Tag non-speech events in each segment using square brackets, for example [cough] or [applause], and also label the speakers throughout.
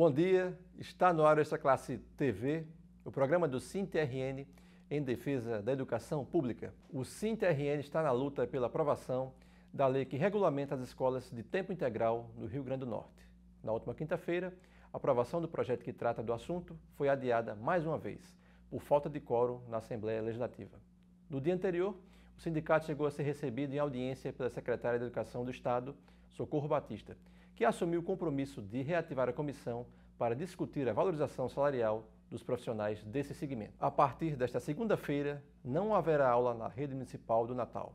Speaker 1: Bom dia, está no ar esta classe TV, o programa do CINTRN em defesa da educação pública. O CINTRN está na luta pela aprovação da lei que regulamenta as escolas de tempo integral no Rio Grande do Norte. Na última quinta-feira, a aprovação do projeto que trata do assunto foi adiada mais uma vez, por falta de quórum na Assembleia Legislativa. No dia anterior, o sindicato chegou a ser recebido em audiência pela secretária de Educação do Estado, Socorro Batista, que assumiu o compromisso de reativar a comissão para discutir a valorização salarial dos profissionais desse segmento. A partir desta segunda-feira, não haverá aula na rede municipal do Natal.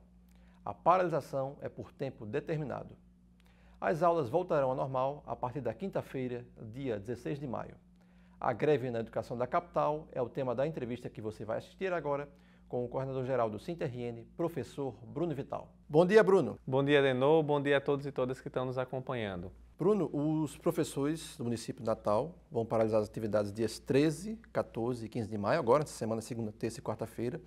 Speaker 1: A paralisação é por tempo determinado. As aulas voltarão ao normal a partir da quinta-feira, dia 16 de maio. A greve na educação da capital é o tema da entrevista que você vai assistir agora com o coordenador-geral do Sinterriene, professor Bruno Vital.
Speaker 2: Bom dia, Bruno. Bom dia, Denô. Bom dia a todos e todas que estão nos acompanhando.
Speaker 1: Bruno, os professores do município de Natal vão paralisar as atividades dias 13, 14 e 15 de maio, agora, essa semana, segunda, terça e quarta-feira.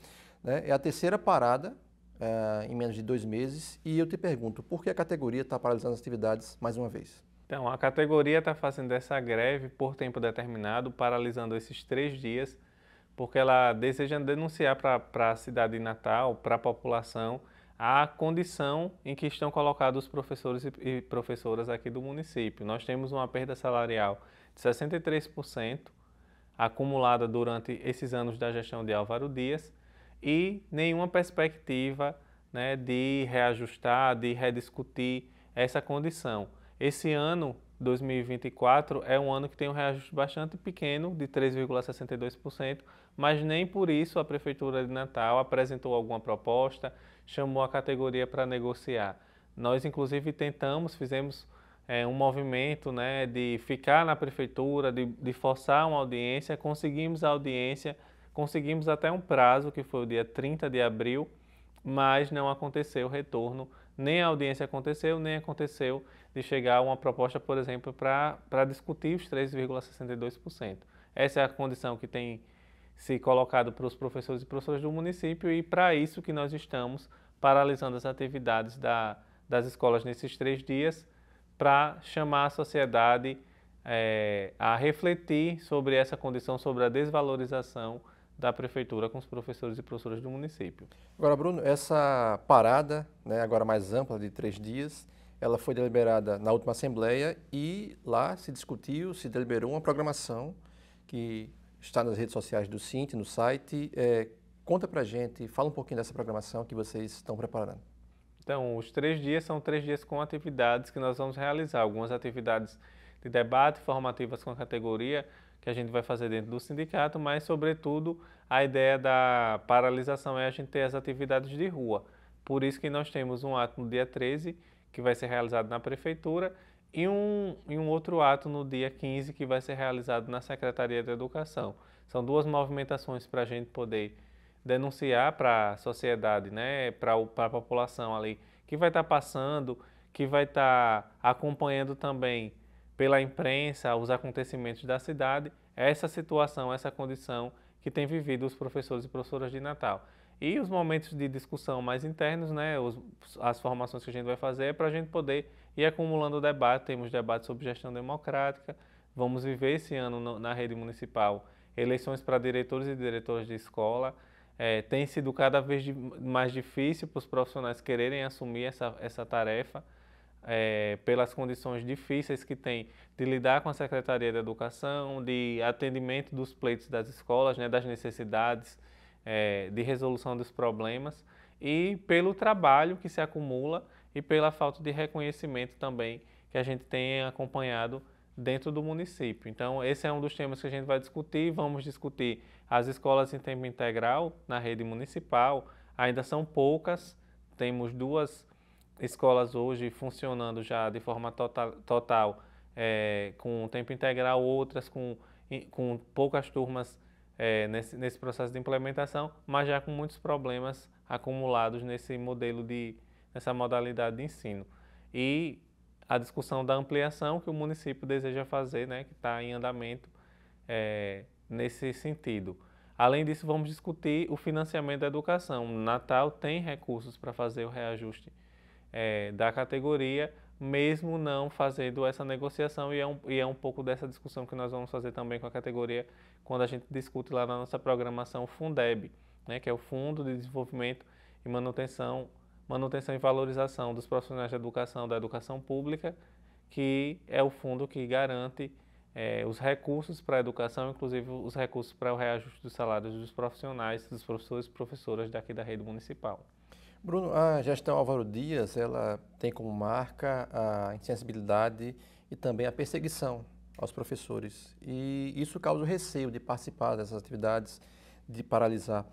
Speaker 1: Né? É a terceira parada eh, em menos de dois meses. E eu te pergunto, por que a categoria está paralisando as atividades mais uma vez?
Speaker 2: Então, a categoria está fazendo essa greve por tempo determinado, paralisando esses três dias porque ela deseja denunciar para a cidade Natal, para a população, a condição em que estão colocados os professores e professoras aqui do município. Nós temos uma perda salarial de 63% acumulada durante esses anos da gestão de Álvaro Dias e nenhuma perspectiva né, de reajustar, de rediscutir essa condição. Esse ano 2024 é um ano que tem um reajuste bastante pequeno, de 3,62%, mas nem por isso a Prefeitura de Natal apresentou alguma proposta, chamou a categoria para negociar. Nós, inclusive, tentamos, fizemos é, um movimento né, de ficar na Prefeitura, de, de forçar uma audiência, conseguimos a audiência, conseguimos até um prazo, que foi o dia 30 de abril, mas não aconteceu o retorno nem a audiência aconteceu, nem aconteceu de chegar uma proposta, por exemplo, para discutir os 3,62%. Essa é a condição que tem se colocado para os professores e professoras do município e para isso que nós estamos paralisando as atividades da, das escolas nesses três dias para chamar a sociedade é, a refletir sobre essa condição, sobre a desvalorização da prefeitura com os professores e professoras do município.
Speaker 1: Agora, Bruno, essa parada, né, agora mais ampla de três dias, ela foi deliberada na última assembleia e lá se discutiu, se deliberou uma programação que está nas redes sociais do Cint, no site. É, conta para gente, fala um pouquinho dessa programação que vocês estão preparando.
Speaker 2: Então, os três dias são três dias com atividades que nós vamos realizar. Algumas atividades de debate formativas com a categoria que a gente vai fazer dentro do sindicato, mas, sobretudo, a ideia da paralisação é a gente ter as atividades de rua. Por isso que nós temos um ato no dia 13, que vai ser realizado na prefeitura, e um, e um outro ato no dia 15, que vai ser realizado na Secretaria de Educação. São duas movimentações para a gente poder denunciar para a sociedade, né, para a população ali, que vai estar tá passando, que vai estar tá acompanhando também pela imprensa os acontecimentos da cidade, essa situação, essa condição que têm vivido os professores e professoras de Natal. E os momentos de discussão mais internos, né, os, as formações que a gente vai fazer, é para a gente poder ir acumulando o debate. Temos debate sobre gestão democrática, vamos viver esse ano no, na rede municipal eleições para diretores e diretoras de escola. É, tem sido cada vez mais difícil para os profissionais quererem assumir essa, essa tarefa é, pelas condições difíceis que tem de lidar com a Secretaria da Educação, de atendimento dos pleitos das escolas, né, das necessidades, é, de resolução dos problemas e pelo trabalho que se acumula e pela falta de reconhecimento também que a gente tem acompanhado dentro do município. Então, esse é um dos temas que a gente vai discutir. Vamos discutir as escolas em tempo integral na rede municipal. Ainda são poucas, temos duas escolas hoje funcionando já de forma tota-, total, total eh, é, com tempo integral, outras com, com poucas turmas é, nesse, nesse processo de implementação, mas já com muitos problemas acumulados nesse modelo de nessa modalidade de ensino. E a discussão da ampliação que o município deseja fazer, né, que está em andamento é, nesse sentido. Além disso, vamos discutir o financiamento da educação. O Natal tem recursos para fazer o reajuste é, da categoria, mesmo não fazendo essa negociação, e é, um, e é um pouco dessa discussão que nós vamos fazer também com a categoria quando a gente discute lá na nossa programação Fundeb, né, que é o Fundo de Desenvolvimento e Manutenção, Manutenção e Valorização dos Profissionais de Educação, da Educação Pública, que é o fundo que garante é, os recursos para a educação, inclusive os recursos para o reajuste dos salários dos profissionais, dos professores e professoras daqui da rede municipal.
Speaker 1: Bruno, a gestão Álvaro Dias, ela tem como marca a insensibilidade e também a perseguição aos professores. E isso causa o receio de participar dessas atividades, de paralisar.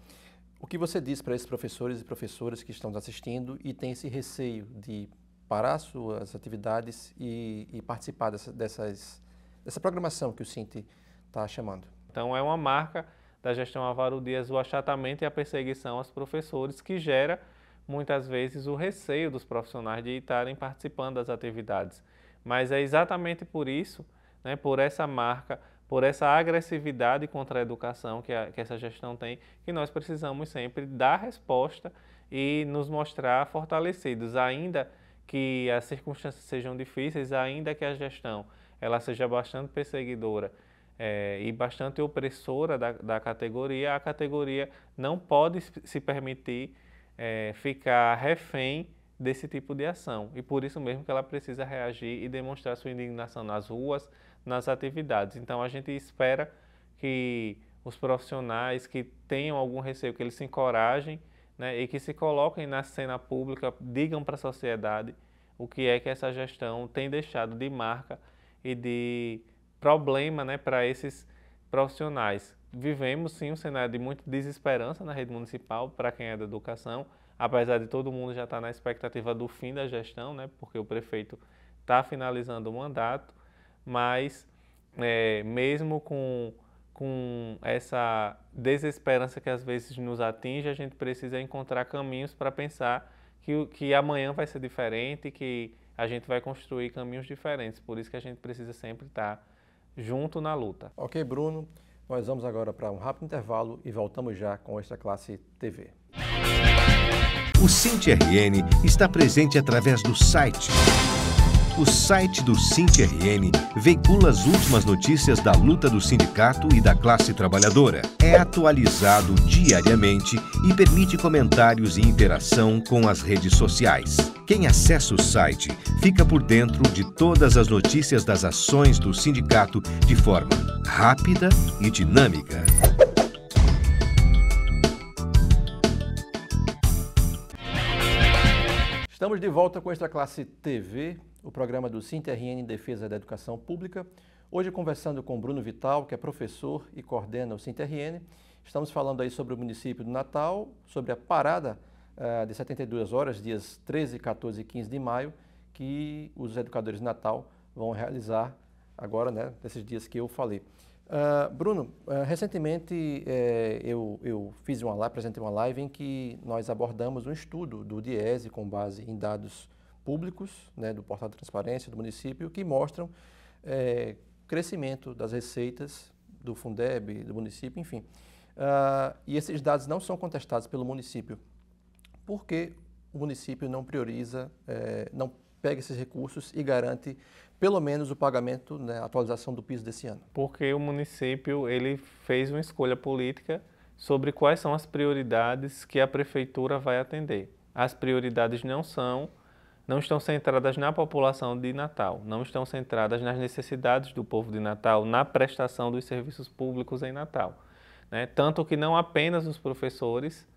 Speaker 1: O que você diz para esses professores e professoras que estão assistindo e têm esse receio de parar suas atividades e, e participar dessa, dessas, dessa programação que o Cinti está chamando? Então, é uma marca
Speaker 2: da gestão Álvaro Dias o achatamento e a perseguição aos professores que gera muitas vezes o receio dos profissionais de estarem participando das atividades. Mas é exatamente por isso, né, por essa marca, por essa agressividade contra a educação que, a, que essa gestão tem, que nós precisamos sempre dar resposta e nos mostrar fortalecidos, ainda que as circunstâncias sejam difíceis, ainda que a gestão ela seja bastante perseguidora é, e bastante opressora da, da categoria, a categoria não pode se permitir é, ficar refém desse tipo de ação. E por isso mesmo que ela precisa reagir e demonstrar sua indignação nas ruas, nas atividades. Então a gente espera que os profissionais que tenham algum receio, que eles se encorajem né, e que se coloquem na cena pública, digam para a sociedade o que é que essa gestão tem deixado de marca e de problema né, para esses profissionais. Vivemos sim um cenário de muita desesperança na rede municipal para quem é da educação, apesar de todo mundo já estar tá na expectativa do fim da gestão, né, porque o prefeito está finalizando o mandato, mas é, mesmo com, com essa desesperança que às vezes nos atinge, a gente precisa encontrar caminhos para pensar que, que amanhã vai ser diferente, que a gente vai construir caminhos diferentes. Por isso que a
Speaker 1: gente precisa sempre estar tá junto na luta. Ok, Bruno. Nós vamos agora para um rápido intervalo e voltamos já com esta classe TV.
Speaker 2: O RN está presente através do site o site do SINTRN veicula as últimas notícias da luta do sindicato e da classe trabalhadora. É atualizado diariamente e permite comentários e interação com as redes sociais. Quem acessa o site fica por dentro de todas as notícias das ações do sindicato de forma rápida e dinâmica.
Speaker 1: Estamos de volta com Extra Classe TV, o programa do CINTRN em defesa da educação pública. Hoje conversando com Bruno Vital, que é professor e coordena o CINTRN. Estamos falando aí sobre o município do Natal, sobre a parada uh, de 72 horas, dias 13, 14 e 15 de maio, que os educadores de Natal vão realizar agora, né, nesses dias que eu falei. Uh, Bruno, uh, recentemente eh, eu, eu, fiz uma live, apresentei uma live em que nós abordamos um estudo do DIESE com base em dados públicos né, do portal de transparência do município que mostram eh, crescimento das receitas do Fundeb, do município, enfim. Uh, e esses dados não são contestados pelo município, porque o município não prioriza, eh, não pega esses recursos e garante pelo menos o pagamento, né, a atualização do piso desse ano.
Speaker 2: Porque o município ele fez uma escolha política sobre quais são as prioridades que a prefeitura vai atender. As prioridades não são não estão centradas na população de Natal, não estão centradas nas necessidades do povo de Natal, na prestação dos serviços públicos em Natal. Né? Tanto que não apenas os professores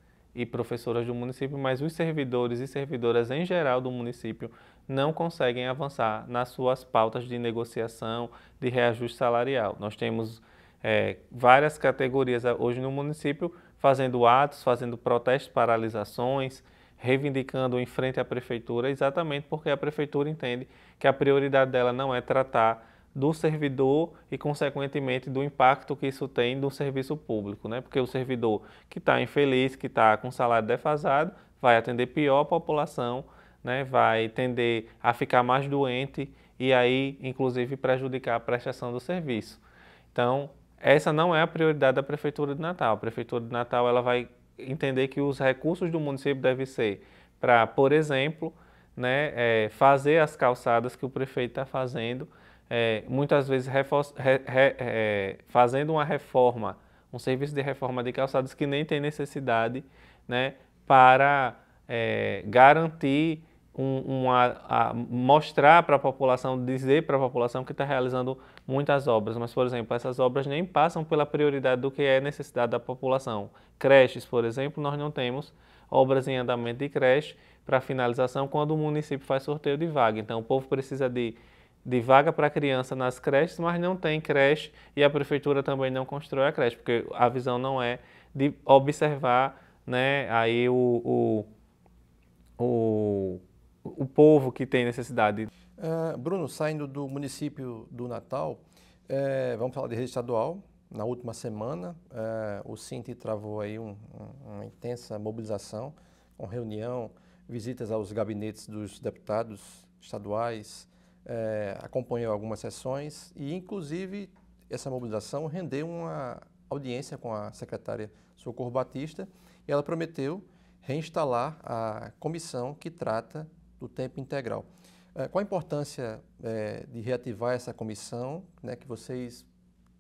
Speaker 2: e professoras do município, mas os servidores e servidoras em geral do município não conseguem avançar nas suas pautas de negociação, de reajuste salarial. Nós temos é, várias categorias ah, hoje no município fazendo atos, fazendo protestos, paralisações, reivindicando em frente à prefeitura, exatamente porque a prefeitura entende que a prioridade dela não é tratar do servidor e, consequentemente, do impacto que isso tem do serviço público, né? Porque o servidor que está infeliz, que está com salário defasado, vai atender pior a população, né? Vai tender a ficar mais doente e aí, inclusive, prejudicar a prestação do serviço. Então, essa não é a prioridade da prefeitura de Natal. A prefeitura de Natal ela vai entender que os recursos do município devem ser para, por exemplo, né, é, fazer as calçadas que o prefeito está fazendo é, muitas vezes re, re, é, fazendo uma reforma, um serviço de reforma de calçados que nem tem necessidade, né, para é, garantir um, uma, a, mostrar para a população, dizer para a população que está realizando muitas obras, mas por exemplo essas obras nem passam pela prioridade do que é necessidade da população. Creches, por exemplo, nós não temos obras em andamento de creche para finalização quando o município faz sorteio de vaga. Então o povo precisa de de vaga para criança nas creches, mas não tem creche e a prefeitura também não constrói a creche, porque a visão não é de observar né, aí o, o, o, o povo que tem necessidade.
Speaker 1: Uh, Bruno, saindo do município do Natal, é, vamos falar de rede estadual. Na última semana, é, o Cinti travou aí um, um, uma intensa mobilização, com reunião, visitas aos gabinetes dos deputados estaduais, é, acompanhou algumas sessões e, inclusive, essa mobilização rendeu uma audiência com a secretária Socorro Batista e ela prometeu reinstalar a comissão que trata do tempo integral. É, qual a importância é, de reativar essa comissão, né, que vocês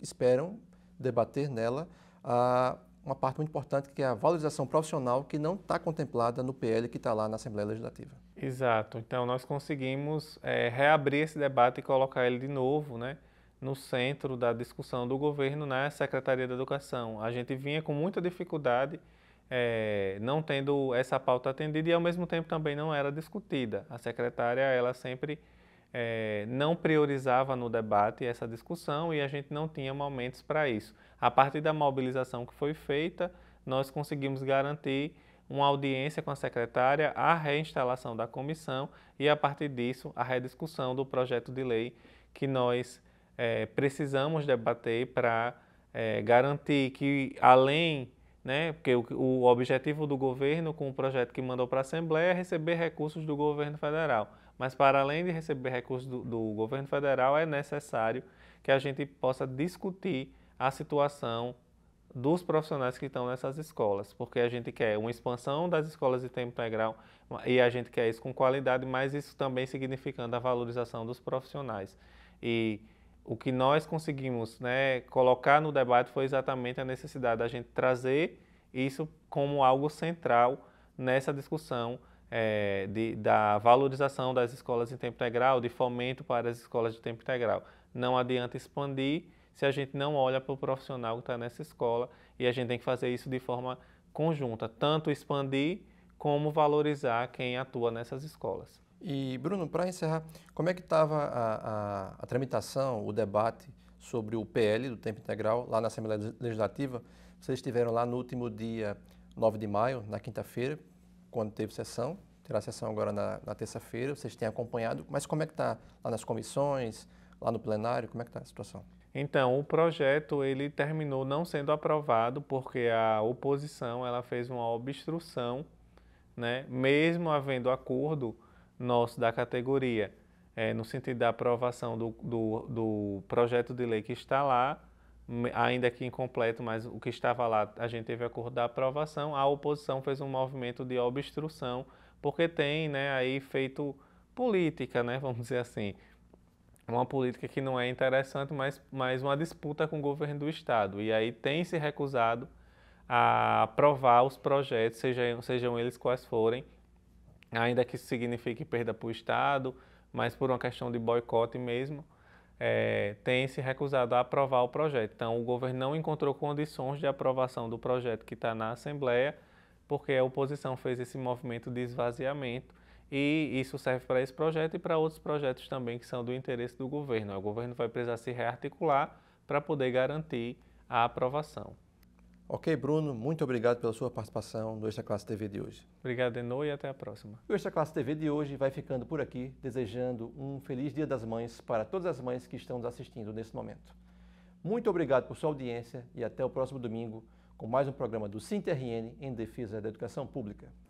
Speaker 1: esperam debater nela a, ah, uma parte muito importante que é a valorização profissional que não está contemplada no PL que está lá na Assembleia Legislativa?
Speaker 2: Exato. Então, nós conseguimos é, reabrir esse debate e colocar ele de novo né, no centro da discussão do governo na Secretaria da Educação. A gente vinha com muita dificuldade, é, não tendo essa pauta atendida e, ao mesmo tempo, também não era discutida. A secretária, ela sempre é, não priorizava no debate essa discussão e a gente não tinha momentos para isso. A partir da mobilização que foi feita, nós conseguimos garantir uma audiência com a secretária, a reinstalação da comissão e, a partir disso, a rediscussão do projeto de lei que nós é, precisamos debater para é, eh, garantir que, além, né, porque o, o, objetivo do governo com o projeto que mandou para a Assembleia é receber recursos do governo federal, mas para além de receber recursos do, do governo federal, é necessário que a gente possa discutir a situação dos profissionais que estão nessas escolas, porque a gente quer uma expansão das escolas de tempo integral e a gente quer isso com qualidade, mas isso também significando a valorização dos profissionais. E o que nós conseguimos né, colocar no debate foi exatamente a necessidade da gente trazer isso como algo central nessa discussão é, de, da valorização das escolas de tempo integral, de fomento para as escolas de tempo integral. Não adianta expandir se a gente não olha para o profissional que está nessa escola e a gente tem que fazer isso de forma conjunta, tanto expandir como valorizar quem atua nessas escolas.
Speaker 1: E, Bruno, para encerrar, como é que estava a, a, a, tramitação, o debate sobre o PL do tempo integral lá na Assembleia Legislativa? Vocês estiveram lá no último dia 9 de maio, na quinta-feira, quando teve sessão. Terá sessão agora na, na terça-feira, vocês têm acompanhado, mas como é que está lá nas comissões, lá no plenário, como é que está a situação?
Speaker 2: Então, o projeto ele terminou não sendo aprovado porque a oposição ela fez uma obstrução, né? mesmo havendo acordo nosso da categoria, é, no sentido da aprovação do, do, do projeto de lei que está lá, ainda que incompleto, mas o que estava lá, a gente teve acordo da aprovação, a oposição fez um movimento de obstrução, porque tem né, aí feito política, né, [laughs] vamos dizer assim, é uma política que não é interessante, mas, mais uma disputa com o governo do Estado. E aí tem se recusado a aprovar os projetos, sejam, sejam eles quais forem, ainda que isso signifique perda para o Estado, mas por uma questão de boicote mesmo, é, tem se recusado a aprovar o projeto. Então, o governo não encontrou condições de aprovação do projeto que está na Assembleia, porque a oposição fez esse movimento de esvaziamento e isso serve para esse projeto e para outros projetos também que são do interesse do governo. O governo vai precisar se rearticular para poder garantir a aprovação.
Speaker 1: Ok, Bruno, muito obrigado pela sua participação no Extra Classe TV de hoje.
Speaker 2: Obrigado, Eno, e até a próxima.
Speaker 1: O Extra Classe TV de hoje vai ficando por aqui, desejando um feliz Dia das Mães para todas as mães que estão nos assistindo nesse momento. Muito obrigado por sua audiência e até o próximo domingo com mais um programa do CINTRN em defesa da educação pública.